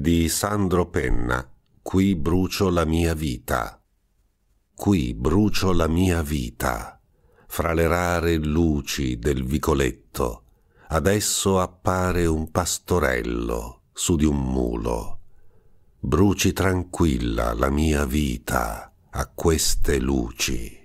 di Sandro Penna Qui brucio la mia vita. Qui brucio la mia vita, fra le rare luci del vicoletto. Adesso appare un pastorello su di un mulo. Bruci tranquilla la mia vita a queste luci.